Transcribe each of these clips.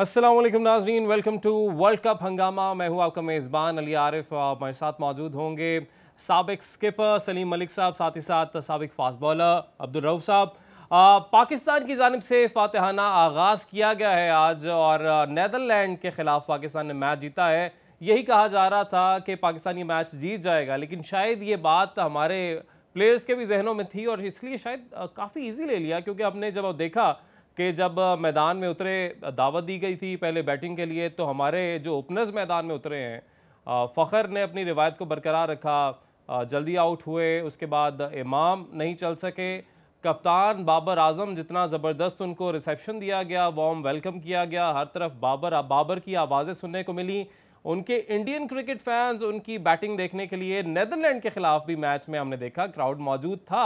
असलम नाजरीन welcome to world cup हंगामा मैं हूं आपका मेज़बान अली आरिफ आप मेरे साथ मौजूद होंगे सबक स्किपर सलीम मलिक साहब साथ ही साथ सबक फास्ट बॉलर अब्दुल रऊफ साहब पाकिस्तान की जानब से फातहाना आगाज़ किया गया है आज और नदरलैंड के ख़िलाफ़ पाकिस्तान ने मैच जीता है यही कहा जा रहा था कि पाकिस्तान ये मैच जीत जाएगा लेकिन शायद ये बात हमारे प्लेयर्स के भी जहनों में थी और इसलिए शायद काफ़ी ईजी ले लिया क्योंकि हमने जब देखा कि जब मैदान में उतरे दावत दी गई थी पहले बैटिंग के लिए तो हमारे जो ओपनर्स मैदान में उतरे हैं फ़खर ने अपनी रिवायत को बरकरार रखा जल्दी आउट हुए उसके बाद इमाम नहीं चल सके कप्तान बाबर आजम जितना ज़बरदस्त उनको रिसेप्शन दिया गया वॉम वेलकम किया गया हर तरफ बाबर बाबर की आवाज़ें सुनने को मिली उनके इंडियन क्रिकेट फैंस उनकी बैटिंग देखने के लिए नदरलैंड के ख़िलाफ़ भी मैच में हमने देखा क्राउड मौजूद था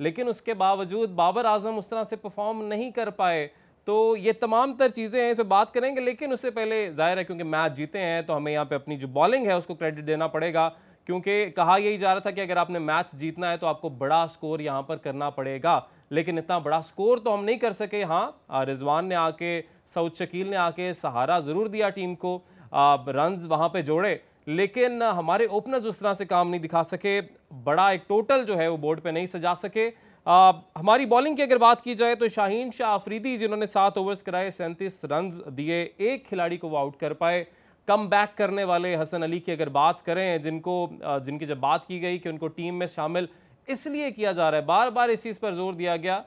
लेकिन उसके बावजूद बाबर आजम उस तरह से परफॉर्म नहीं कर पाए तो ये तमाम तर चीज़ें हैं इस पर बात करेंगे लेकिन उससे पहले जाहिर है क्योंकि मैच जीते हैं तो हमें यहाँ पे अपनी जो बॉलिंग है उसको क्रेडिट देना पड़ेगा क्योंकि कहा यही जा रहा था कि अगर आपने मैच जीतना है तो आपको बड़ा स्कोर यहाँ पर करना पड़ेगा लेकिन इतना बड़ा स्कोर तो हम नहीं कर सके हाँ रिजवान ने आके सऊद शकील ने आके सहारा ज़रूर दिया टीम को रन वहाँ पर जोड़े लेकिन हमारे ओपनर्स उस तरह से काम नहीं दिखा सके बड़ा एक टोटल जो है वो बोर्ड पे नहीं सजा सके आ, हमारी बॉलिंग की अगर बात की जाए तो शाहीन शाह आफरीदी जिन्होंने सात ओवर्स कराए सैंतीस रन दिए एक खिलाड़ी को वो आउट कर पाए कम बैक करने वाले हसन अली की अगर बात करें जिनको जिनकी जब बात की गई कि उनको टीम में शामिल इसलिए किया जा रहा है बार बार इस चीज़ पर जोर दिया गया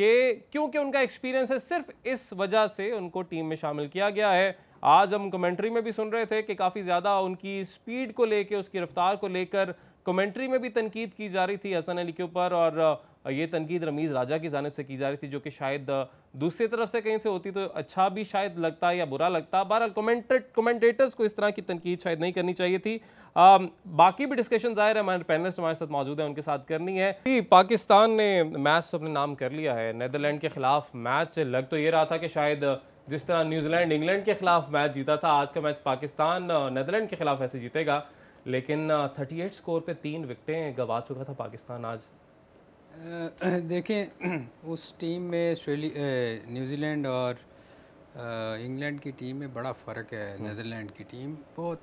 कि क्योंकि उनका एक्सपीरियंस है सिर्फ इस वजह से उनको टीम में शामिल किया गया है आज हम कमेंट्री में भी सुन रहे थे कि काफ़ी ज़्यादा उनकी स्पीड को लेकर उसकी रफ्तार को लेकर कमेंट्री में भी तनकीद की जा रही थी हसन अली के ऊपर और ये तनकीद रमीज़ राजा की जानब से की जा रही थी जो कि शायद दूसरी तरफ से कहीं से होती तो अच्छा भी शायद लगता या बुरा लगता बहरहाल कमेंटेट कमेंटेटर्स को इस तरह की तनकीद शायद नहीं करनी चाहिए थी आ, बाकी भी डिस्कशन ज़ाहिर है हमारे पैनलिस्ट हमारे साथ मौजूद हैं उनके साथ करनी है कि पाकिस्तान ने मैच तो अपने नाम कर लिया है नैदरलैंड के ख़िलाफ़ मैच लग तो ये रहा था कि शायद जिस तरह न्यूजीलैंड इंग्लैंड के खिलाफ मैच जीता था आज का मैच पाकिस्तान नदरलैंड के खिलाफ ऐसे जीतेगा लेकिन 38 स्कोर पे तीन विकटें गवा चुका था पाकिस्तान आज देखें उस टीम में न्यूजीलैंड और इंग्लैंड की टीम में बड़ा फ़र्क है हम्म। नदरलैंड की टीम बहुत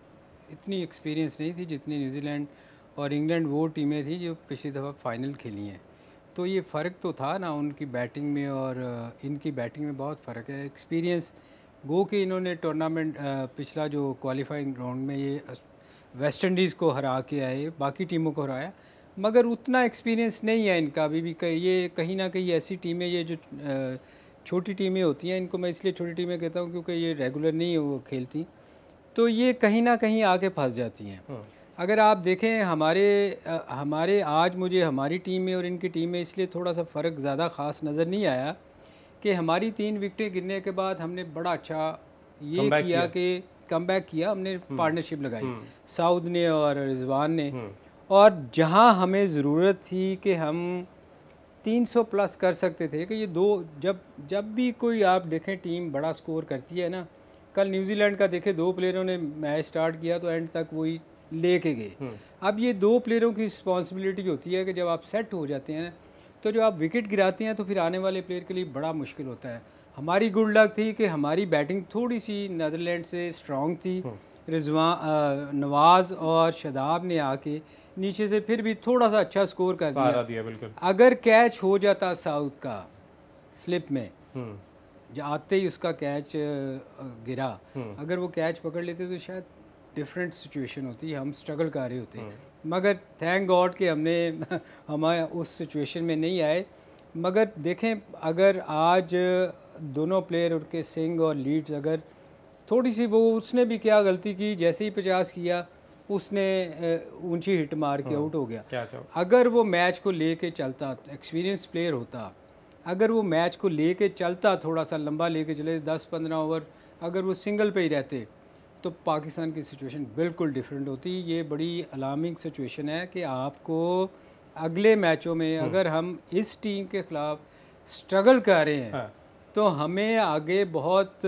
इतनी एक्सपीरियंस नहीं थी जितनी न्यूजीलैंड और इंग्लैंड वो टीमें थी जो पिछली दफ़ा फाइनल खेली हैं तो ये फ़र्क तो था ना उनकी बैटिंग में और इनकी बैटिंग में बहुत फ़र्क है एक्सपीरियंस गो कि इन्होंने टूर्नामेंट पिछला जो क्वालिफाइंग राउंड में ये वेस्ट इंडीज़ को हरा के आए बाकी टीमों को हराया मगर उतना एक्सपीरियंस नहीं है इनका अभी भी कहीं ये कहीं ना कहीं ऐसी टीमें ये जो छोटी टीमें होती हैं इनको मैं इसलिए छोटी टीमें कहता हूँ क्योंकि ये रेगुलर नहीं वो खेलती तो ये कहीं ना कहीं आके फंस जाती हैं हम्म। अगर आप देखें हमारे हमारे आज मुझे हमारी टीम में और इनकी टीम में इसलिए थोड़ा सा फ़र्क ज़्यादा ख़ास नज़र नहीं आया कि हमारी तीन विकटें गिरने के बाद हमने बड़ा अच्छा ये किया कि कम बैक किया हमने पार्टनरशिप हम्म। लगाई हम्म। साउद ने और रिजवान ने हम्म। और जहाँ हमें ज़रूरत थी कि हम 300 प्लस कर सकते थे कि ये दो जब जब भी कोई आप देखें टीम बड़ा स्कोर करती है ना कल न्यूजीलैंड का देखें दो प्लेयरों ने मैच स्टार्ट किया तो एंड तक वही लेके गए हम्म। अब ये दो प्लेयरों की रिस्पॉन्सिबिलिटी होती है कि जब आप सेट हो जाते हैं तो जब आप विकेट गिराते हैं तो फिर आने वाले प्लेयर के लिए बड़ा मुश्किल होता है हमारी गुड लक थी कि हमारी बैटिंग थोड़ी सी नदरलैंड से स्ट्रॉन्ग थी हम्म। रिजवा नवाज़ और शदाब ने आके नीचे से फिर भी थोड़ा सा अच्छा स्कोर कर दिया, दिया बिल्कुल अगर कैच हो जाता साउथ का स्लिप में हम्म। जो आते ही उसका कैच गिरा अगर वो कैच पकड़ लेते तो शायद डिफरेंट सिचुएशन होती है हम स्ट्रगल कर रहे होते हैं हम्म। मगर थैंक गॉड कि हमने हमारे उस सिचुएशन में नहीं आए मगर देखें अगर आज दोनों प्लेयर उनके सिंह और लीड्स अगर थोड़ी सी वो उसने भी क्या गलती की जैसे ही पचास किया उसने ऊंची हिट मार के आउट हम्म। हो गया अगर वो मैच को ले कर चलता एक्सपीरियंस प्लेयर होता अगर वो मैच को ले कर चलता थोड़ा सा लंबा ले कर चले दस पंद्रह ओवर अगर वो सिंगल पे ही रहते तो पाकिस्तान की सिचुएशन बिल्कुल डिफरेंट होती ये बड़ी अलार्मिंग सिचुएशन है कि आपको अगले मैचों में हम्म। अगर हम इस टीम के ख़िलाफ़ स्ट्रगल कर रहे हैं हाँ। तो हमें आगे बहुत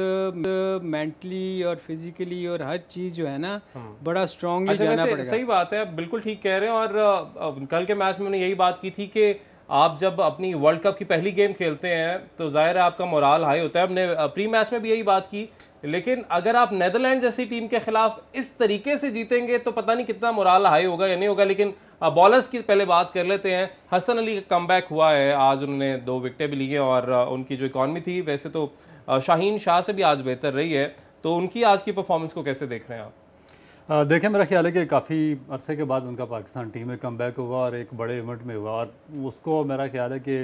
मेंटली और फिजिकली और हर चीज़ जो है ना हाँ। बड़ा स्ट्रांगली अच्छा, जाना पड़ेगा सही बात है बिल्कुल ठीक कह रहे हैं और कल के मैच में उन्होंने यही बात की थी कि आप जब अपनी वर्ल्ड कप की पहली गेम खेलते हैं तो ज़ाहिर है आपका मोराल हाई होता है हमने प्री मैच में भी यही बात की लेकिन अगर आप नैदरलैंड जैसी टीम के खिलाफ इस तरीके से जीतेंगे तो पता नहीं कितना मोराल हाई होगा या नहीं होगा लेकिन बॉलर्स की पहले बात कर लेते हैं हसन अली का कम हुआ है आज उन्होंने दो विकटें भी ली हैं और उनकी जो इकॉनमी थी वैसे तो शाहीन शाह से भी आज बेहतर रही है तो उनकी आज की परफॉर्मेंस को कैसे देख रहे हैं आप देखें मेरा ख्याल है कि काफ़ी अरसे के बाद उनका पाकिस्तान टीम में कम बैक हुआ और एक बड़े इवेंट में हुआ और उसको मेरा ख्याल है कि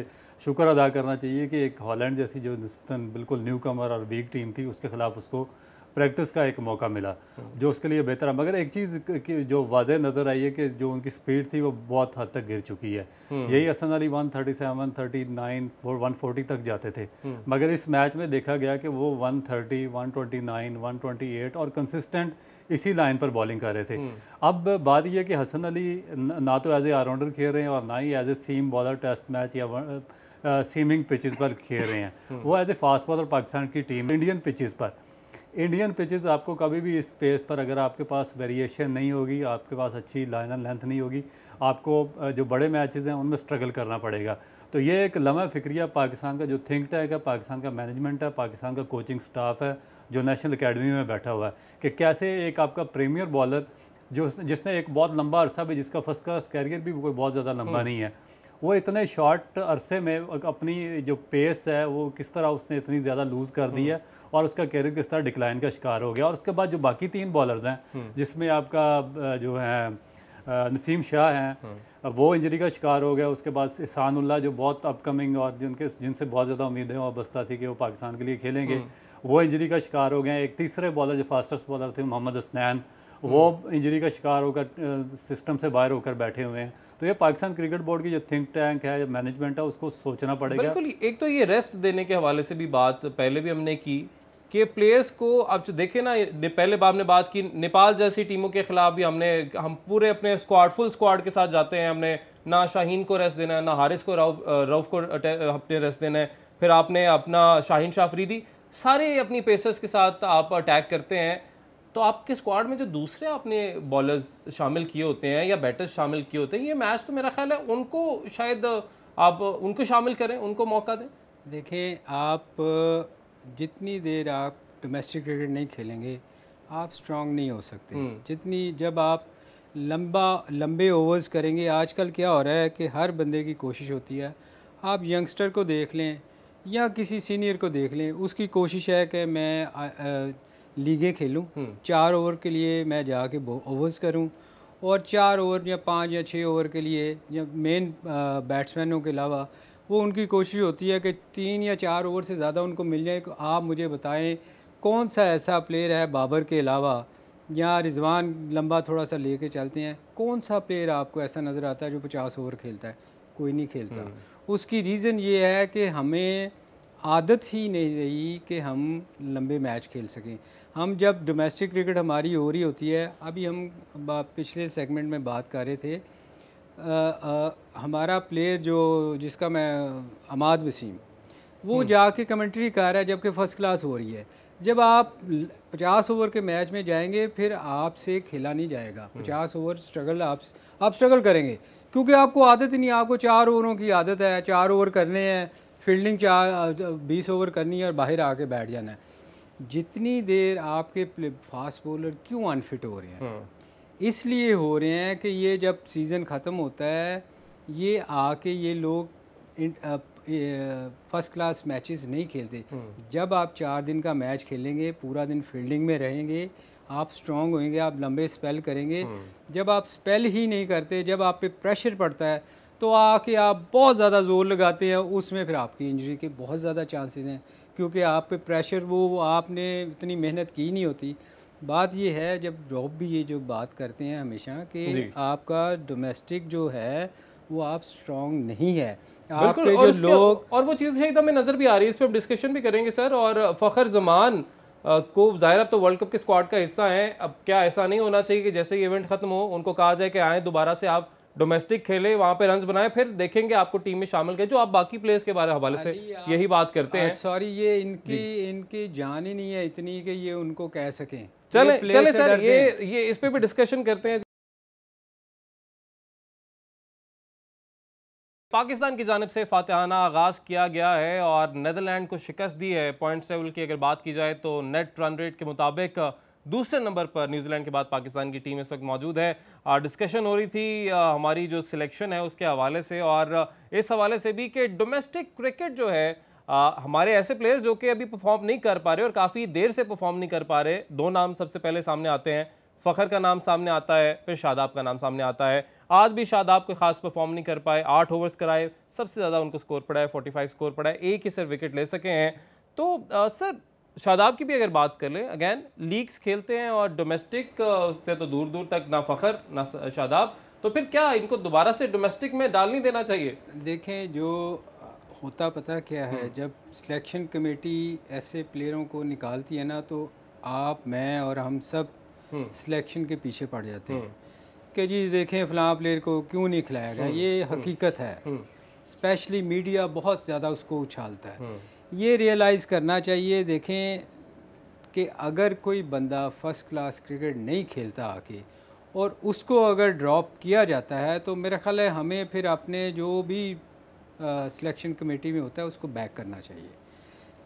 शुक्र अदा करना चाहिए कि एक हॉलैंड जैसी जो नस्बता बिल्कुल न्यू कमर और वीक टीम थी उसके ख़िलाफ़ उसको प्रैक्टिस का एक मौका मिला जो उसके लिए बेहतर मगर एक चीज़ की जो वाजह नज़र आई है कि जो उनकी स्पीड थी वो बहुत हद तक गिर चुकी है हम्म। यही Hasan Ali one thirty seven thirty nine one forty तक जाते थे हम्म। मगर इस मैच में देखा गया कि वो one thirty one twenty nine one twenty eight और कंसिस्टेंट इसी लाइन पर बॉलिंग कर रहे थे हम्म। अब बात यह कि हसन अली ना तो एज ए ऑलराउंडर खेल रहे हैं और ना ही as a seam bowler test match या सीमिंग पिचेस uh, पर खेल रहे हैं वो as a fast bowler Pakistan की टीम इंडियन पिचेस पर इंडियन पिचेस आपको कभी भी इस पेस पर अगर आपके पास वेरिएशन नहीं होगी आपके पास अच्छी लाइन एंड लेंथ नहीं होगी आपको जो बड़े मैचेस हैं उनमें स्ट्रगल करना पड़ेगा तो ये एक लम्हा फिक्रिया पाकिस्तान का जो थिंक टैंक है पाकिस्तान का मैनेजमेंट है पाकिस्तान का कोचिंग स्टाफ है जो नेशनल अकेडमी में बैठा हुआ है कि कैसे एक आपका प्रीमियर बॉलर जो जिसने एक बहुत लंबा अरसा भी जिसका फर्स्ट क्लास कैरियर भी कोई बहुत ज़्यादा लंबा हम्म। नहीं है वो इतने शॉर्ट अरसे में अपनी जो पेस है वो किस तरह उसने इतनी ज़्यादा लूज़ कर दी है हम्म। और उसका कैरियर किस तरह डिक्लाइन का शिकार हो गया और उसके बाद जो बाकी तीन बॉलर्स हैं हम्म। जिसमें आपका जो है नसीम शाह हैं हम्म। वो इंजरी का शिकार हो गया उसके बाद इसानुल्ला जो बहुत अपकमिंग और जिनके जिनसे बहुत ज़्यादा उम्मीदें है वस्ता थी कि वो पाकिस्तान के लिए खेलेंगे वो इंजरी का शिकार हो गए एक तीसरे बॉलर जो फास्टेस्ट बॉलर थे मोहम्मद हसनैन वो इंजरी का शिकार होकर सिस्टम से बाहर होकर बैठे हुए हैं तो ये पाकिस्तान क्रिकेट बोर्ड की जो थिंक टैंक है मैनेजमेंट है उसको सोचना पड़ेगा बिल्कुल एक तो ये रेस्ट देने के हवाले से भी बात पहले भी हमने की कि प्लेयर्स को अब देखें ना पहले ने बात की नेपाल जैसी टीमों के खिलाफ भी हमने हम पूरे अपने स्क्वाड फुल स्क्वाड के साथ जाते हैं हमने ना शाहीन को रेस्ट देना है ना हारिस को राउ रऊफ को अपने रेस्ट देना है फिर आपने अपना शाहीन शाफरीदी सारे अपनी पेसर्स के साथ आप अटैक करते हैं तो आपके स्क्वाड में जो दूसरे आपने बॉलर्स शामिल किए होते हैं या बैटर्स शामिल किए होते हैं ये मैच तो मेरा ख्याल है उनको शायद आप उनको शामिल करें उनको मौका दें देखें आप जितनी देर आप डोमेस्टिक क्रिकेट नहीं खेलेंगे आप स्ट्रांग नहीं हो सकते हम्म। जितनी जब आप लंबा लंबे ओवर्स करेंगे आजकल क्या हो रहा है कि हर बंदे की कोशिश होती है आप यंगस्टर को देख लें या किसी सीनियर को देख लें उसकी कोशिश है कि मैं लीगें खेलूँ हम्म। चार ओवर के लिए मैं जाके ओवर्स करूँ और चार ओवर या पाँच या छः ओवर के लिए या मेन बैट्समैनों के अलावा वो उनकी कोशिश होती है कि तीन या चार ओवर से ज़्यादा उनको मिल जाए तो आप मुझे बताएं कौन सा ऐसा प्लेयर है बाबर के अलावा या रिजवान लंबा थोड़ा सा लेके चलते हैं कौन सा प्लेयर आपको ऐसा नज़र आता है जो पचास ओवर खेलता है कोई नहीं खेलता हम्म। उसकी रीज़न ये है कि हमें आदत ही नहीं रही कि हम लंबे मैच खेल सकें हम जब डोमेस्टिक क्रिकेट हमारी हो रही होती है अभी हम पिछले सेगमेंट में बात कर रहे थे आ, आ, हमारा प्लेयर जो जिसका मैं अमाद वसीम वो हम्म। जाके कमेंट्री कर रहा है जबकि फ़र्स्ट क्लास हो रही है जब आप 50 ओवर के मैच में जाएंगे फिर आपसे खेला नहीं जाएगा 50 ओवर स्ट्रगल आप आप स्ट्रगल करेंगे क्योंकि आपको आदत ही नहीं आपको चार ओवरों की आदत है चार ओवर करने हैं फील्डिंग चार बीस ओवर करनी है और बाहर आके बैठ जाना है जितनी देर आपके फास्ट बॉलर क्यों अनफिट हो रहे हैं हम्म। इसलिए हो रहे हैं कि ये जब सीज़न ख़त्म होता है ये आके ये लोग फर्स्ट क्लास मैचेस नहीं खेलते हम्म। जब आप चार दिन का मैच खेलेंगे पूरा दिन फील्डिंग में रहेंगे आप स्ट्रांग होंगे आप लंबे स्पेल करेंगे हम्म। जब आप स्पेल ही नहीं करते जब आप पे प्रेशर पड़ता है तो आके आप बहुत ज़्यादा ज़ोर लगाते हैं उसमें फिर आपकी इंजरी के बहुत ज़्यादा चांसेस हैं क्योंकि आप पे प्रेशर वो आपने इतनी मेहनत की नहीं होती बात ये है जब जॉब भी ये जो बात करते हैं हमेशा कि आपका डोमेस्टिक जो है वो आप स्ट्रॉन्ग नहीं है आपके और जो लोग और वो चीज़ है हमें नज़र भी आ रही है इस पर हम डिस्कशन भी करेंगे सर और फ़खर जमान को ज़ाहिर अब तो वर्ल्ड कप के स्क्वाड का हिस्सा हैं अब क्या ऐसा नहीं होना चाहिए कि जैसे इवेंट ख़त्म हो उनको कहा जाए कि आएँ दोबारा से आप डोमेस्टिक खेले वहां पे रन बनाए फिर देखेंगे आपको टीम में शामिल किया जो आप बाकी प्लेयर्स के बारे हवाले से यही बात करते हैं सॉरी ये इनकी इनकी जान ही नहीं है इतनी कि ये उनको कह सकें चले चले सर ये ये इस पर भी डिस्कशन करते हैं पाकिस्तान की जानब से फातहाना आगाज़ किया गया है और नदरलैंड को शिकस्त दी है पॉइंट सेवल की अगर बात की जाए तो नेट रन रेट के मुताबिक दूसरे नंबर पर न्यूजीलैंड के बाद पाकिस्तान की टीम इस वक्त मौजूद है डिस्कशन हो रही थी हमारी जो सिलेक्शन है उसके हवाले से और इस हवाले से भी कि डोमेस्टिक क्रिकेट जो है आ, हमारे ऐसे प्लेयर्स जो कि अभी परफॉर्म नहीं कर पा रहे और काफ़ी देर से परफॉर्म नहीं कर पा रहे दो नाम सबसे पहले सामने आते हैं फ़खर का नाम सामने आता है फिर शादाब का नाम सामने आता है आज भी शादाब कोई खास परफॉर्म नहीं कर पाए आठ ओवर्स कराए सबसे ज़्यादा उनको स्कोर पड़ा है फोर्टी फाइव स्कोर पड़ा है एक ही सर विकेट ले सके हैं तो आ, सर शादाब की भी अगर बात कर लें अगैन लीग्स खेलते हैं और डोमेस्टिक uh, से तो दूर दूर तक ना फ़खर ना शादाब तो फिर क्या इनको दोबारा से डोमेस्टिक में डाल नहीं देना चाहिए देखें जो होता पता क्या है हम्म। जब सिलेक्शन कमेटी ऐसे प्लेयरों को निकालती है ना तो आप मैं और हम सब सिलेक्शन हम्म। के पीछे पड़ जाते हैं हम्म। कि जी देखें फलां प्लेयर को क्यों नहीं खिलाया गया ये हकीकत है स्पेशली मीडिया बहुत ज़्यादा उसको उछालता है ये रियलाइज़ करना चाहिए देखें कि अगर कोई बंदा फ़र्स्ट क्लास क्रिकेट नहीं खेलता आके और उसको अगर ड्रॉप किया जाता है तो मेरा ख़्याल है हमें फिर अपने जो भी सिलेक्शन कमेटी में होता है उसको बैक करना चाहिए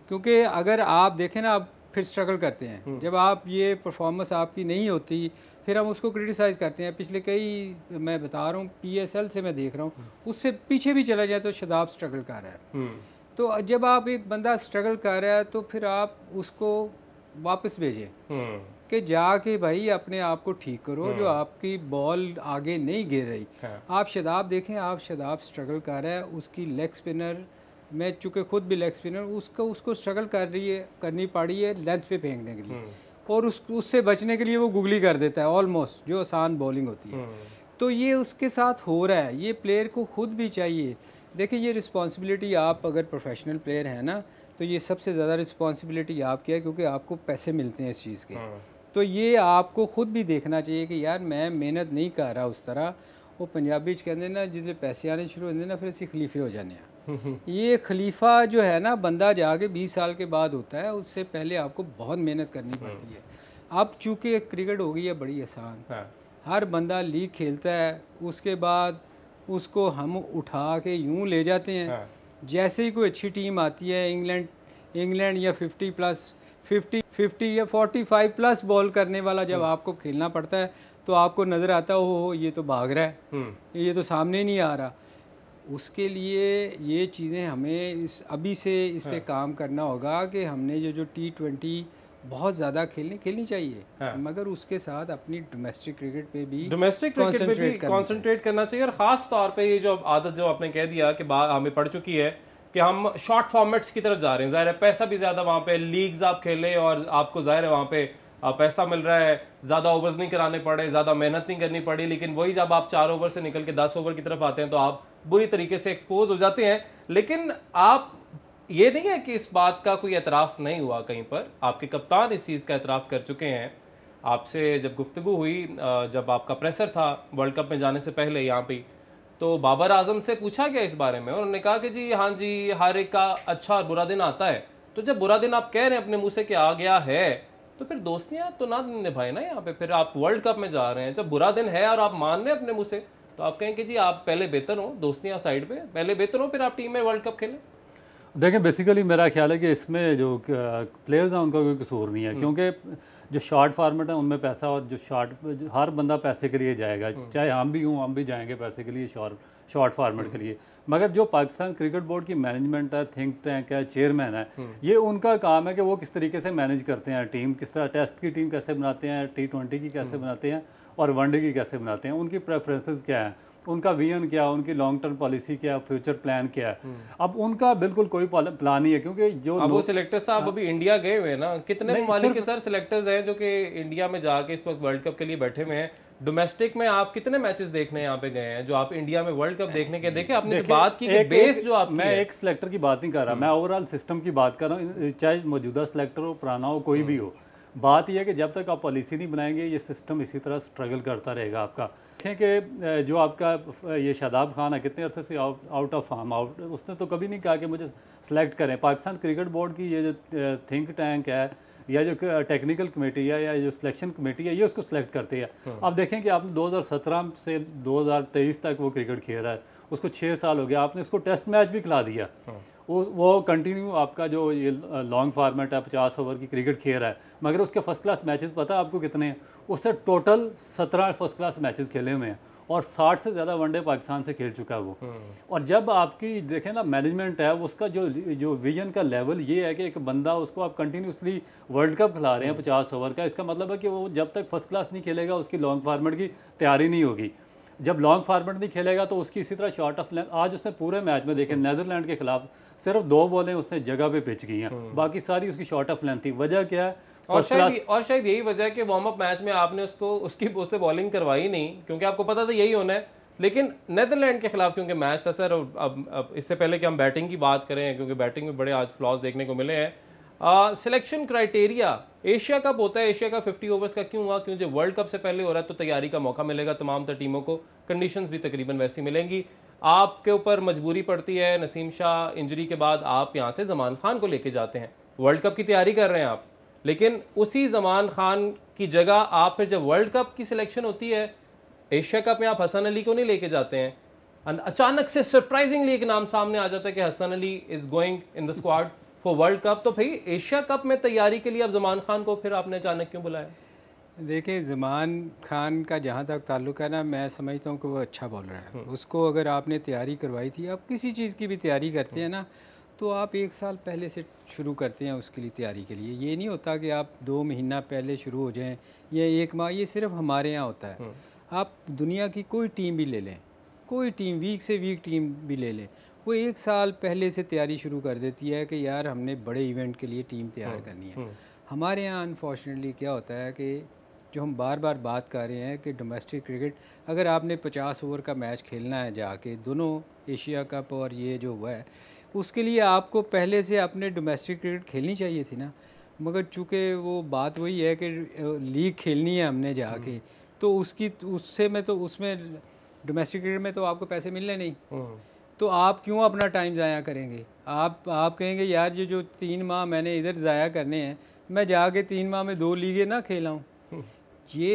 क्योंकि अगर आप देखें ना आप फिर स्ट्रगल करते हैं हम्म। जब आप ये परफॉर्मेंस आपकी नहीं होती फिर हम उसको क्रिटिसाइज़ करते हैं पिछले कई मैं बता रहा हूँ पीएसएल से मैं देख रहा हूँ हम्म। उससे पीछे भी चला जाए तो शदाब स्ट्रगल कर रहा है हम्म। तो जब आप एक बंदा स्ट्रगल कर रहा है तो फिर आप उसको वापस भेजें हम्म। कि जाके भाई अपने आप को ठीक करो जो हम्म। आपकी बॉल आगे नहीं गिर रही हाँ। आप शदाब देखें आप शदाब स्ट्रगल कर रहा है उसकी लेग स्पिनर मैं चूँकि खुद भी लेग स्पिनर उसको उसको स्ट्रगल कर रही है करनी पड़ी है लेंथ पे फेंकने के लिए हम्म। और उस उससे बचने के लिए वो गुगली कर देता है ऑलमोस्ट जो आसान बॉलिंग होती है तो ये उसके साथ हो रहा है ये प्लेयर को खुद भी चाहिए देखिए ये रिस्पॉन्सिबिलिटी आप अगर प्रोफेशनल प्लेयर हैं ना तो ये सबसे ज़्यादा रिस्पॉन्सिबिलिटी आपकी है क्योंकि आपको पैसे मिलते हैं इस चीज़ के हाँ। तो ये आपको खुद भी देखना चाहिए कि यार मैं मेहनत नहीं कर रहा उस तरह वो पंजाबी कहते ना जिसले पैसे आने शुरू होते ना फिर इसी खलीफे हो जाने हैं ये खलीफा जो है ना बंदा जाके बीस साल के बाद होता है उससे पहले आपको बहुत मेहनत करनी हाँ। पड़ती है अब चूँकि क्रिकेट हो गई है बड़ी आसान हाँ। हर बंदा लीग खेलता है उसके बाद उसको हम उठा के यूँ ले जाते हैं हाँ। जैसे ही कोई अच्छी टीम आती है इंग्लैंड इंग्लैंड या 50 प्लस 50 50 या 45 प्लस बॉल करने वाला जब हम्म। आपको खेलना पड़ता है तो आपको नज़र आता है हो ये तो भाग रहा है हम्म। ये तो सामने नहीं आ रहा उसके लिए ये चीज़ें हमें इस अभी से इस पर हाँ। काम करना होगा कि हमने जो जो टी ट्वेंटी बहुत ज़्यादा खेलने खेलनी चाहिए हाँ। मगर उसके साथ अपनी डोमेस्टिक क्रिकेट पे भी डोमेस्टिक क्रिकेट पे भी कॉन्सेंट्रेट करना चाहिए और ख़ास तौर पे ये जो आदत जो आपने कह दिया कि हमें पड़ चुकी है कि हम शॉर्ट फॉर्मेट्स की तरफ जा रहे हैं ज़ाहिर है पैसा भी ज़्यादा वहाँ पे लीग्स आप खेलें और आपको ज़ाहिर है वहाँ पे पैसा मिल रहा है ज़्यादा ओवर्स नहीं कराने पड़े ज़्यादा मेहनत नहीं करनी पड़ी लेकिन वही जब आप चार ओवर से निकल के दस ओवर की तरफ आते हैं तो आप बुरी तरीके से एक्सपोज हो जाते हैं लेकिन आप ये नहीं है कि इस बात का कोई एतराफ़ नहीं हुआ कहीं पर आपके कप्तान इस चीज़ का एतराफ़ कर चुके हैं आपसे जब गुफ्तु हुई जब आपका प्रेसर था वर्ल्ड कप में जाने से पहले यहाँ पे तो बाबर आजम से पूछा गया इस बारे में उन्होंने कहा कि जी हाँ जी हर एक का अच्छा और बुरा दिन आता है तो जब बुरा दिन आप कह रहे हैं अपने मुँह से कि आ गया है तो फिर दोस्तियाँ तो ना निभाए ना यहाँ पे फिर आप वर्ल्ड कप में जा रहे हैं जब बुरा दिन है और आप मान रहे हैं अपने मुँह से तो आप कहें कि जी आप पहले बेहतर हो दोस्तियाँ साइड पर पहले बेहतर हो फिर आप टीम में वर्ल्ड कप खेलें देखें बेसिकली मेरा ख्याल है कि इसमें जो प्लेयर्स हैं उनका कोई कसूर नहीं है हम्म। क्योंकि जो शॉर्ट फार्मेट है उनमें पैसा और जो शॉर्ट हर बंदा पैसे के लिए जाएगा हम्म। चाहे हम भी हूँ हम भी जाएंगे पैसे के लिए शॉर्ट शॉर्ट फार्मेट के हम्म। लिए मगर जो पाकिस्तान क्रिकेट बोर्ड की मैनेजमेंट है थिंक टैंक है चेयरमैन है ये उनका काम है कि वो किस तरीके से मैनेज करते हैं टीम किस तरह टेस्ट की टीम कैसे बनाते हैं टी ट्वेंटी की कैसे बनाते हैं और वनडे की कैसे बनाते हैं उनकी प्रेफरेंसेस क्या हैं उनका विजन क्या उनकी लॉन्ग टर्म पॉलिसी क्या फ्यूचर प्लान क्या है हम्म। अब उनका बिल्कुल कोई प्लान नहीं है क्योंकि जो अब वो सिलेक्टर साहब हाँ। अभी इंडिया गए हुए हैं ना कितने ममालिक सर सिलेक्टर्स हैं जो कि इंडिया में जाके इस वक्त वर्ल्ड कप के लिए बैठे हुए हैं डोमेस्टिक में आप कितने मैचेस देखने यहाँ पे गए हैं जो आप इंडिया में वर्ल्ड कप देखने के देखे आपने देखे, बात की एक, बेस जो आप मैं एक सिलेक्टर की बात नहीं कर रहा हम्म। मैं ओवरऑल सिस्टम की बात कर रहा हूँ चाहे मौजूदा सिलेक्टर हो पुराना हो कोई हम्म। भी हो बात यह है कि जब तक आप पॉलिसी नहीं बनाएंगे ये सिस्टम इसी तरह स्ट्रगल करता रहेगा आपका देखें कि जो आपका ये शादाब खान है कितने अरसे से out out of form out उसने तो कभी नहीं कहा कि मुझे सेलेक्ट करें पाकिस्तान क्रिकेट बोर्ड की ये जो थिंक टैंक है या जो टेक्निकल कमेटी है या जो सिलेक्शन कमेटी है ये उसको सिलेक्ट करती है हाँ। अब देखें कि आपने दो से दो तक वो क्रिकेट खेल रहा है उसको छः साल हो गया आपने उसको टेस्ट मैच भी खिला दिया हाँ। वो वो कंटिन्यू आपका जो ये लॉन्ग फार्मेट है पचास ओवर की क्रिकेट खेल रहा है मगर उसके फर्स्ट क्लास मैचेस पता है आपको कितने हैं उससे टोटल सत्रह फर्स्ट क्लास मैचेस खेले हुए हैं और साठ से ज़्यादा वनडे पाकिस्तान से खेल चुका है वो हम्म। और जब आपकी देखें ना मैनेजमेंट है उसका जो जो विजन का लेवल ये है कि एक बंदा उसको आप कंटिन्यूसली वर्ल्ड कप खिला रहे हैं हम्म। पचास ओवर का इसका मतलब है कि वो जब तक फर्स्ट क्लास नहीं खेलेगा उसकी लॉन्ग फार्मेट की तैयारी नहीं होगी जब लॉन्ग फार्मेट नहीं खेलेगा तो उसकी इसी तरह शॉर्ट ऑफ लेंथ आज उसने पूरे मैच में देखे नैदरलैंड के खिलाफ सिर्फ दो बॉलें उसने जगह पे पिच की हैं हम्म। बाकी सारी उसकी शॉर्ट ऑफ लेंथ थी वजह क्या है और शायद और शायद यही वजह है कि वार्म अप मैच में आपने उसको उसकी उससे बॉलिंग करवाई नहीं क्योंकि आपको पता था यही होना है लेकिन नैदरलैंड के खिलाफ क्योंकि मैच था सर अब, अब, अब इससे पहले कि हम बैटिंग की बात करें क्योंकि बैटिंग में बड़े आज फ्लॉज देखने को मिले हैं सिलेक्शन क्राइटेरिया एशिया कप होता है एशिया कप 50 ओवर्स का क्यों हुआ क्यों जब वर्ल्ड कप से पहले हो रहा है तो तैयारी का मौका मिलेगा तमाम तर टीमों को कंडीशंस भी तकरीबन वैसी मिलेंगी आपके ऊपर मजबूरी पड़ती है नसीम शाह इंजरी के बाद आप यहाँ से जमान खान को लेके जाते हैं वर्ल्ड कप की तैयारी कर रहे हैं आप लेकिन उसी जमान खान की जगह आप फिर जब वर्ल्ड कप की सिलेक्शन होती है एशिया कप में आप हसन अली को नहीं लेके जाते हैं अचानक से सरप्राइजिंगली एक नाम सामने आ जाता है कि Hasan Ali is going in the squad वो वर्ल्ड कप तो भाई एशिया कप में तैयारी के लिए अब जमान खान को फिर आपने अचानक क्यों बुलाया देखिए जमान खान का जहाँ तक ताल्लुक है ना मैं समझता हूँ कि वो अच्छा बॉलर है हम्म। उसको अगर आपने तैयारी करवाई थी आप किसी चीज़ की भी तैयारी करते हैं ना हम्म। तो आप एक साल पहले से शुरू करते हैं उसके लिए तैयारी के लिए ये नहीं होता कि आप दो महीना पहले शुरू हो जाएं या एक माह ये सिर्फ हमारे यहाँ होता है हम्म। आप दुनिया की कोई टीम भी ले लें कोई टीम वीक से वीक टीम भी ले लें वो एक साल पहले से तैयारी शुरू कर देती है कि यार हमने बड़े इवेंट के लिए टीम तैयार हाँ, करनी है हाँ। हमारे यहाँ अनफॉर्चुनेटली क्या होता है कि जो हम बार बार बात कर रहे हैं कि डोमेस्टिक क्रिकेट अगर आपने 50 ओवर का मैच खेलना है जाके दोनों एशिया कप और ये जो हुआ है उसके लिए आपको पहले से अपने डोमेस्टिक क्रिकेट खेलनी चाहिए थी ना मगर चूँकि वो बात वही है कि लीग खेलनी है हमने जाके हाँ। तो उसकी उससे में तो उसमें डोमेस्टिक क्रिकेट में तो आपको पैसे मिलने नहीं तो आप क्यों अपना टाइम ज़ाया करेंगे आप आप कहेंगे यार ये जो तीन माह मैंने इधर ज़ाया करने हैं मैं जाके तीन माह में दो लीगे ना खेला हूँ ये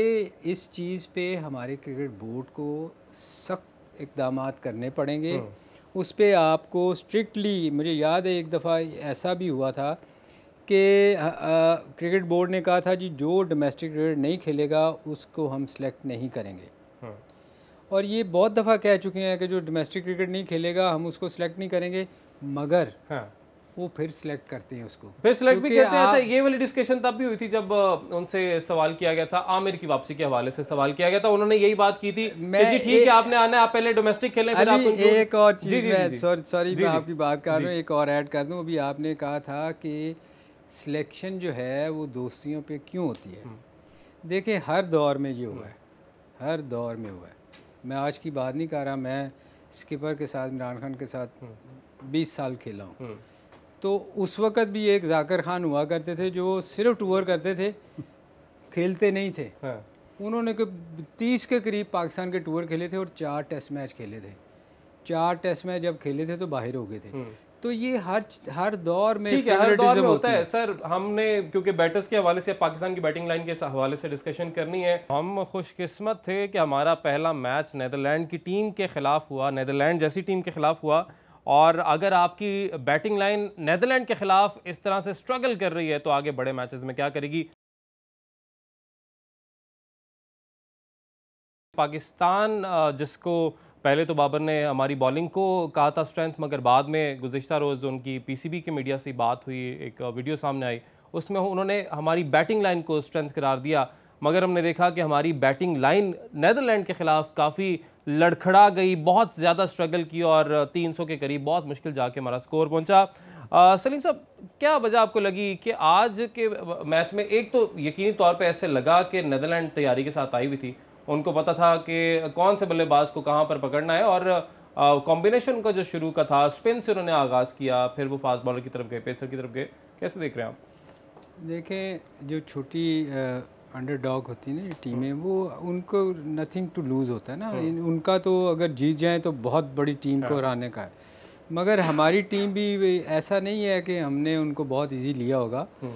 इस चीज़ पे हमारे क्रिकेट बोर्ड को सख्त इकदाम करने पड़ेंगे हम्म। उस पर आपको स्ट्रिक्टली मुझे याद है एक दफ़ा ऐसा भी हुआ था कि क्रिकेट बोर्ड ने कहा था जी जो डोमेस्टिक क्रिकेट नहीं खेलेगा उसको हम सेलेक्ट नहीं करेंगे और ये बहुत दफ़ा कह चुके हैं कि जो डोमेस्टिक क्रिकेट नहीं खेलेगा हम उसको सिलेक्ट नहीं करेंगे मगर हाँ वो फिर सिलेक्ट करते हैं उसको फिर सिलेक्ट भी करते हैं अच्छा ये वाली डिस्कशन तब भी हुई थी जब उनसे सवाल किया गया था आमिर की वापसी के हवाले से सवाल किया गया था उन्होंने यही बात की थी मैं जी ठीक है आपने आना आप पहले डोमेस्टिक खेलें फिर आप एक और चीज सॉरी सॉरी मैं आपकी बात कर रहा हूँ एक और ऐड कर दूँ अभी आपने कहा था कि सिलेक्शन जो है वो दोस्तियों पर क्यों होती है हम्म। देखिए हर दौर में ये हुआ हम्म। है हर दौर में हुआ है मैं आज की बात नहीं कर रहा मैं स्किपर के साथ इमरान खान के साथ हम्म। बीस साल खेला हूँ हम्म। तो उस वक़्त भी एक जाकर खान हुआ करते थे जो सिर्फ टूर करते थे खेलते नहीं थे हाँ। उन्होंने तीस के करीब पाकिस्तान के टूर खेले थे और चार टेस्ट मैच खेले थे चार टेस्ट मैच जब खेले थे तो बाहर हो गए थे हम्म। तो ये हर हर दौर में ठीक है हर दौर में होता है।, है सर हमने क्योंकि बैटर्स के हवाले से पाकिस्तान की बैटिंग लाइन के हवाले से डिस्कशन करनी है हम खुशकिस्मत थे कि हमारा पहला मैच नैदरलैंड की टीम के ख़िलाफ़ हुआ नैदरलैंड जैसी टीम के ख़िलाफ़ हुआ और अगर आपकी बैटिंग लाइन नैदरलैंड के ख़िलाफ़ इस तरह से स्ट्रगल कर रही है तो आगे बड़े मैचेस में क्या करेगी पाकिस्तान जिसको पहले तो बाबर ने हमारी बॉलिंग को कहा था स्ट्रेंथ मगर बाद में गुज्तर रोज़ उनकी पीसीबी के मीडिया से बात हुई एक वीडियो सामने आई उसमें उन्होंने हमारी बैटिंग लाइन को स्ट्रेंथ करार दिया मगर हमने देखा कि हमारी बैटिंग लाइन नैदरलैंड के ख़िलाफ़ काफ़ी लड़खड़ा गई बहुत ज़्यादा स्ट्रगल की और तीन के करीब बहुत मुश्किल जाके हमारा स्कोर पहुँचा सलीम साहब क्या वजह आपको लगी कि आज के मैच में एक तो यकीनी तौर पर ऐसे लगा कि नदरलैंड तैयारी के साथ आई हुई थी उनको पता था कि कौन से बल्लेबाज को कहाँ पर पकड़ना है और कॉम्बिनेशन का जो शुरू का था स्पिन से उन्होंने आगाज़ किया फिर वो फास्ट बॉलर की तरफ गए पेसर की तरफ गए कैसे देख रहे हैं आप देखें जो छोटी अंडर डॉग होती है ना टीमें वो उनको नथिंग टू लूज़ होता है ना हम्म। उनका तो अगर जीत जाएँ तो बहुत बड़ी टीम को हाँ। हराने का है मगर हमारी टीम भी ऐसा नहीं है कि हमने उनको बहुत इजी लिया होगा मे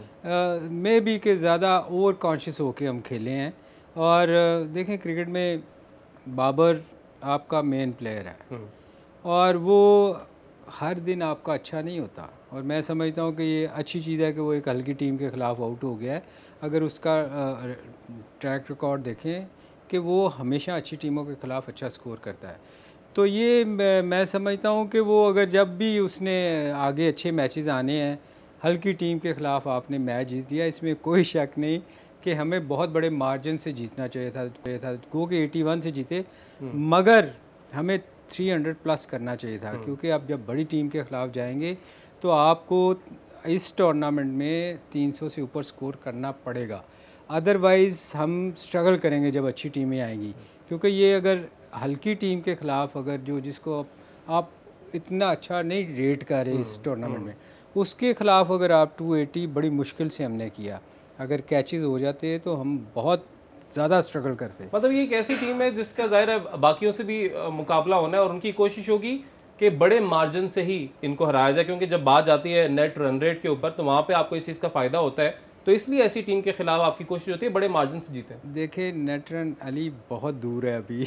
हम्म। भी कि ज़्यादा ओवर कॉन्शियस होके हम खेले हैं और देखें क्रिकेट में बाबर आपका मेन प्लेयर है हम्म। और वो हर दिन आपका अच्छा नहीं होता और मैं समझता हूँ कि ये अच्छी चीज़ है कि वो एक हल्की टीम के ख़िलाफ़ आउट हो गया है अगर उसका ट्रैक रिकॉर्ड देखें कि वो हमेशा अच्छी टीमों के ख़िलाफ़ अच्छा स्कोर करता है तो ये मैं समझता हूँ कि वो अगर जब भी उसने आगे अच्छे मैचेस आने हैं हल्की टीम के ख़िलाफ़ आपने मैच जीत दिया इसमें कोई शक नहीं कि हमें बहुत बड़े मार्जिन से जीतना चाहिए था चाहिए था गो के 81 से जीते हम्म। मगर हमें 300 प्लस करना चाहिए था हम्म। क्योंकि आप जब बड़ी टीम के ख़िलाफ़ जाएंगे तो आपको इस टूर्नामेंट में 300 से ऊपर स्कोर करना पड़ेगा अदरवाइज़ हम स्ट्रगल करेंगे जब अच्छी टीमें आएंगी क्योंकि ये अगर हल्की टीम के ख़िलाफ़ अगर जो जिसको आप इतना अच्छा नहीं रेट कर रहे इस टूर्नामेंट हम्म, में उसके ख़िलाफ़ अगर आप 280 बड़ी मुश्किल से हमने किया अगर कैचेस हो जाते तो हम बहुत ज़्यादा स्ट्रगल करते मतलब ये एक ऐसी टीम है जिसका ज़ाहिर है बाकियों से भी मुकाबला होना है और उनकी कोशिश होगी कि बड़े मार्जिन से ही इनको हराया जाए क्योंकि जब बात जाती है नेट रन रेट के ऊपर तो वहाँ पर आपको इस चीज़ का फ़ायदा होता है तो इसलिए ऐसी टीम के खिलाफ आपकी कोशिश होती है बड़े मार्जिन से जीते देखिए नेट रन अली बहुत दूर है अभी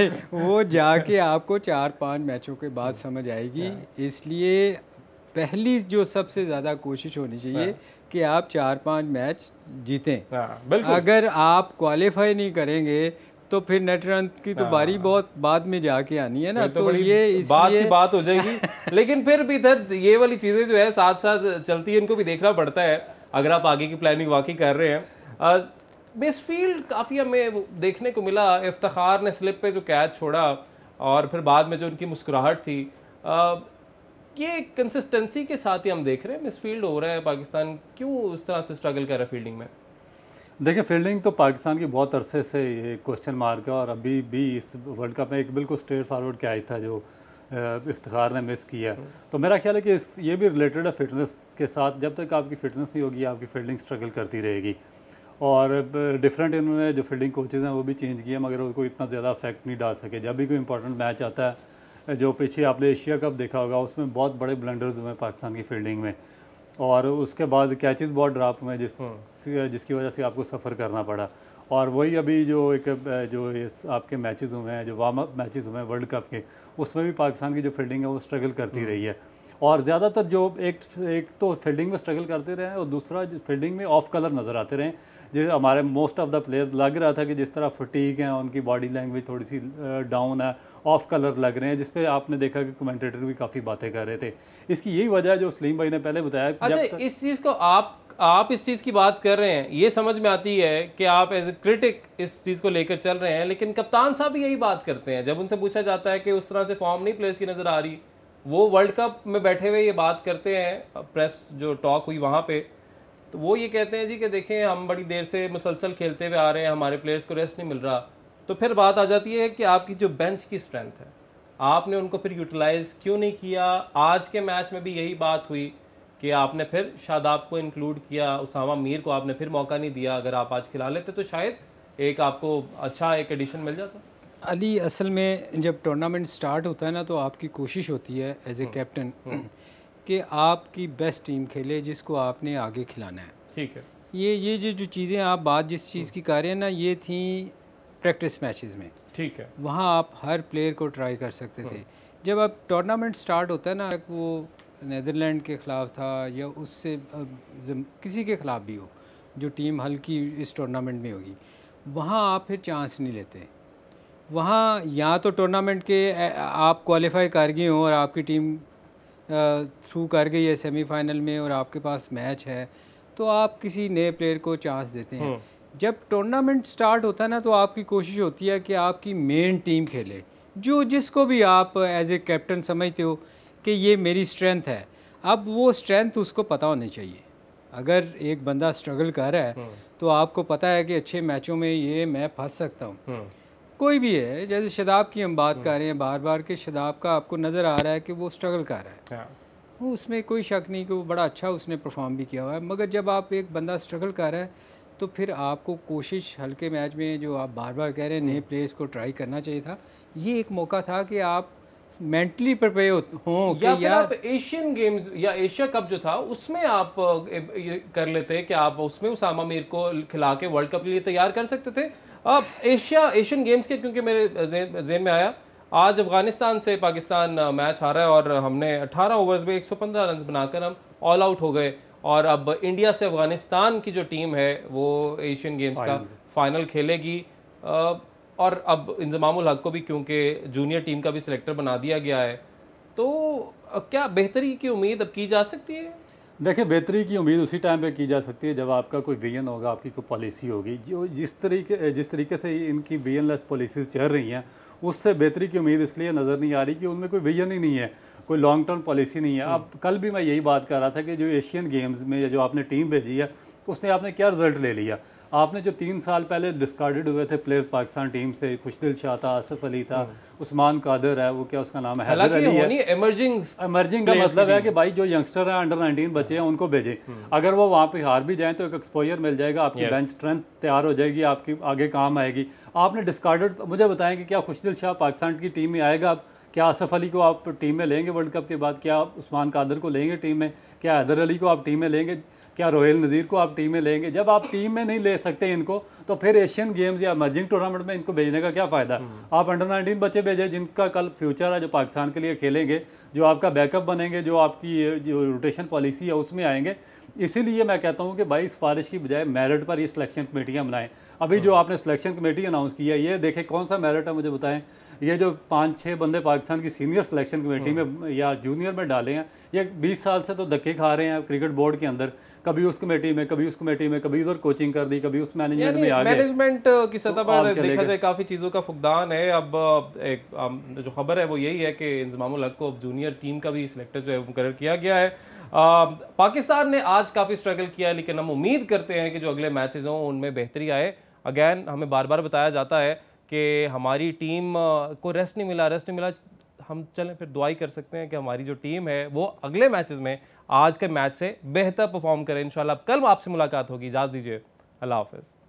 वो जाके आपको चार पाँच मैचों के बाद समझ आएगी हाँ। इसलिए पहली जो सबसे ज़्यादा कोशिश होनी चाहिए हाँ। कि आप चार पांच मैच जीतें हाँ, बिल्कुल अगर आप क्वालिफाई नहीं करेंगे तो फिर नेट रन की तो हाँ। बारी बहुत बाद में जाके आनी है ना तो, तो ये बात की बात हो जाएगी लेकिन फिर भी इधर ये वाली चीज़ें जो है साथ साथ चलती है इनको भी देखना पड़ता है अगर आप आगे की प्लानिंग वाकई कर रहे हैं फील्ड काफ़ी हमें देखने को मिला इफ्तार ने स्लिप पे जो कैच छोड़ा और फिर बाद में जो उनकी मुस्कुराहट थी ये कंसिस्टेंसी के साथ ही हम देख रहे हैं मिसफील्ड हो रहा है पाकिस्तान क्यों उस तरह से स्ट्रगल कर रहा है फील्डिंग में देखिए फील्डिंग तो पाकिस्तान की बहुत अरसे से ये क्वेश्चन मार्क है और अभी भी इस वर्ल्ड कप में एक बिल्कुल स्ट्रेट फारवर्ड क्या ही था जो इफ्तार ने मिस किया हम्म। तो मेरा ख्याल है कि इस ये भी रिलेटेड है फिटनेस के साथ जब तक आपकी फिटनेस नहीं होगी आपकी फील्डिंग स्ट्रगल करती रहेगी और डिफरेंट इन्होंने जो फील्डिंग कोचेज़ हैं वो भी चेंज किए मगर उसको इतना ज़्यादा अफेक्ट नहीं डाल सके जब भी कोई इंपॉर्टेंट मैच आता है जो पीछे आपने एशिया कप देखा होगा उसमें बहुत बड़े ब्लंडर्स हुए पाकिस्तान की फील्डिंग में और उसके बाद कैचेस बहुत ड्राप हुए जिस हम्म। जिसकी वजह से आपको सफ़र करना पड़ा और वही अभी जो एक जो इस आपके मैचेस हुए हैं जो वार्म अप मैचेस हुए हैं वर्ल्ड कप के उसमें भी पाकिस्तान की जो फील्डिंग है वो स्ट्रगल करती हम्म। रही है और ज़्यादातर जो एक एक तो फील्डिंग में स्ट्रगल करते रहे और दूसरा फील्डिंग में ऑफ कलर नज़र आते रहे जो हमारे मोस्ट ऑफ द प्लेयर लग रहा था कि जिस तरह फटीक हैं उनकी बॉडी लैंग्वेज थोड़ी सी डाउन है ऑफ कलर लग रहे हैं जिसपे आपने देखा कि कमेंटेटर भी काफ़ी बातें कर रहे थे इसकी यही वजह है जो सलीम भाई ने पहले बताया अच्छा इस चीज़ को आप आप इस चीज़ की बात कर रहे हैं ये समझ में आती है कि आप एज ए क्रिटिक इस चीज़ को लेकर चल रहे हैं लेकिन कप्तान साहब यही बात करते हैं जब उनसे पूछा जाता है कि उस तरह से फॉर्म नहीं प्लेयर्स की नज़र आ रही वो वर्ल्ड कप में बैठे हुए ये बात करते हैं प्रेस जो टॉक हुई वहाँ पे तो वो ये कहते हैं जी कि देखें हम बड़ी देर से मुसलसल खेलते हुए आ रहे हैं हमारे प्लेयर्स को रेस्ट नहीं मिल रहा तो फिर बात आ जाती है कि आपकी जो बेंच की स्ट्रेंथ है आपने उनको फिर यूटिलाइज़ क्यों नहीं किया आज के मैच में भी यही बात हुई कि आपने फिर शादाब को इंक्लूड किया उसामा मीर को आपने फिर मौका नहीं दिया अगर आप आज खिला लेते तो शायद एक आपको अच्छा एक एडिशन मिल जाता अली असल में जब टूर्नामेंट स्टार्ट होता है ना तो आपकी कोशिश होती है एज ए कैप्टन कि आपकी बेस्ट टीम खेले जिसको आपने आगे खिलाना है ठीक है ये ये जो जो चीज़ें आप बात जिस चीज़ की कर रहे हैं ना ये थी प्रैक्टिस मैचेस में ठीक है वहाँ आप हर प्लेयर को ट्राई कर सकते थे हाँ। जब अब टूर्नामेंट स्टार्ट होता है ना वो नदरलैंड के ख़िलाफ़ था या उससे किसी के ख़िलाफ़ भी हो जो टीम हल्की इस टूर्नामेंट में होगी वहाँ आप फिर चांस नहीं लेते वहाँ या तो टूर्नामेंट के आप क्वालिफाई कर गए हों और आपकी टीम थ्रू कर गई है सेमीफाइनल में और आपके पास मैच है तो आप किसी नए प्लेयर को चांस देते हैं हम्म। जब टूर्नामेंट स्टार्ट होता है ना तो आपकी कोशिश होती है कि आपकी मेन टीम खेले जो जिसको भी आप एज ए कैप्टन समझते हो कि ये मेरी स्ट्रेंथ है अब वो स्ट्रेंथ उसको पता होनी चाहिए अगर एक बंदा स्ट्रगल कर रहा है हम्म। तो आपको पता है कि अच्छे मैचों में ये मैं फंस सकता हूँ हम्म। कोई भी है जैसे शदाब की हम बात हम्म। कर रहे हैं बार बार के शदाब का आपको नज़र आ रहा है कि वो स्ट्रगल कर रहा है हाँ। वो उसमें कोई शक नहीं कि वो बड़ा अच्छा उसने परफॉर्म भी किया हुआ है मगर जब आप एक बंदा स्ट्रगल कर रहा है तो फिर आपको कोशिश हल्के मैच में जो आप बार बार कह रहे हैं नए प्लेयर्स हम्म। को ट्राई करना चाहिए था ये एक मौका था कि आप मेंटली प्रिपेयर हो या कि आप एशियन गेम्स या एशिया कप जो था उसमें आप कर लेते कि आप उसमें उसामा मीर को खिला के वर्ल्ड कप के लिए तैयार कर सकते थे अब एशिया एशियन गेम्स के क्योंकि मेरे जेन, में आया आज अफगानिस्तान से पाकिस्तान मैच हारा है और हमने 18 ओवर्स में 115 रन बनाकर हम ऑल आउट हो गए और अब इंडिया से अफगानिस्तान की जो टीम है वो एशियन गेम्स का फाइनल खेलेगी और अब इंजमाम हक को भी क्योंकि जूनियर टीम का भी सिलेक्टर बना दिया गया है तो क्या बेहतरी की उम्मीद अब की जा सकती है देखिए बेहतरी की उम्मीद उसी टाइम पे की जा सकती है जब आपका कोई विजन होगा आपकी कोई पॉलिसी होगी जो जिस तरीके जिस तरीके से इनकी विजन लेस पॉलिसीज़ चल रही हैं उससे बेहतरी की उम्मीद इसलिए नज़र नहीं आ रही कि उनमें कोई विजन ही नहीं है कोई लॉन्ग टर्म पॉलिसी नहीं है हम्म। अब कल भी मैं यही बात कर रहा था कि जो एशियन गेम्स में जो आपने टीम भेजी है उसने आपने क्या रिजल्ट ले लिया आपने जो तीन साल पहले डिस्कार्डेड हुए थे प्लेयर पाकिस्तान टीम से खुशदिल शाह था आसफ अली था हम्म। उस्मान कादर है वो क्या उसका नाम है इमर्जिंग इमर्जिंग का मतलब है कि भाई जो यंगस्टर है अंडर नाइनटीन बच्चे हैं उनको भेजें हम्म। अगर वो वहाँ पे हार भी जाएँ तो एक एक्सपोजर मिल जाएगा आपकी बेंच स्ट्रेंथ तैयार हो जाएगी आपकी आगे काम आएगी आपने डिस्कार्डेड मुझे बताएं कि क्या खुशदिल शाह पाकिस्तान की टीम में आएगा आप क्या आसफ अली को आप टीम में लेंगे वर्ल्ड कप के बाद क्या उस्मान कादर को लेंगे टीम में क्या हैदर अली को आप टीम में लेंगे क्या रोहेल नज़ीर को आप टीम में लेंगे जब आप टीम में नहीं ले सकते इनको तो फिर एशियन गेम्स या मर्जिंग टूर्नामेंट में इनको भेजने का क्या फ़ायदा हम्म। आप अंडर नाइनटीन बच्चे भेजें जिनका कल फ्यूचर है जो पाकिस्तान के लिए खेलेंगे जो आपका बैकअप बनेंगे जो आपकी जो रोटेशन पॉलिसी है उसमें आएंगे इसीलिए मैं कहता हूँ कि भाई सिफारिश की बजाय मेरिट पर ये सिलेक्शन कमेटियाँ बनाएं अभी जो हम्म। आपने सिलेक्शन कमेटी अनाउंस की है ये देखें कौन सा मेरिट है मुझे बताएं ये जो पाँच छः बंदे पाकिस्तान की सीनियर सिलेक्शन कमेटी में हाँ। या जूनियर में डाले हैं ये बीस साल से तो धक्के खा रहे हैं क्रिकेट बोर्ड के अंदर कभी उस कमेटी में कभी उस कमेटी में कभी उधर कोचिंग कर दी कभी उस मैनेजमेंट में आ गए मैनेजमेंट की तो सतह पर देखा जाए काफ़ी चीज़ों का फुकदान है अब एक जो खबर है वो यही है कि इंजमाम को अब जूनियर टीम का भी सिलेक्टर जो है मुकर किया गया है पाकिस्तान ने आज काफ़ी स्ट्रगल किया लेकिन हम उम्मीद करते हैं कि जो अगले मैचेज हों उनमें बेहतरी आए अगैन हमें बार बार बताया जाता है कि हमारी टीम को रेस्ट नहीं मिला रेस्ट नहीं मिला हम चलें फिर दुआई कर सकते हैं कि हमारी जो टीम है वो अगले मैचेस में आज के मैच से बेहतर परफॉर्म करें इन कल आपसे मुलाकात होगी इजाज़ दीजिए अल्लाह हाफिज़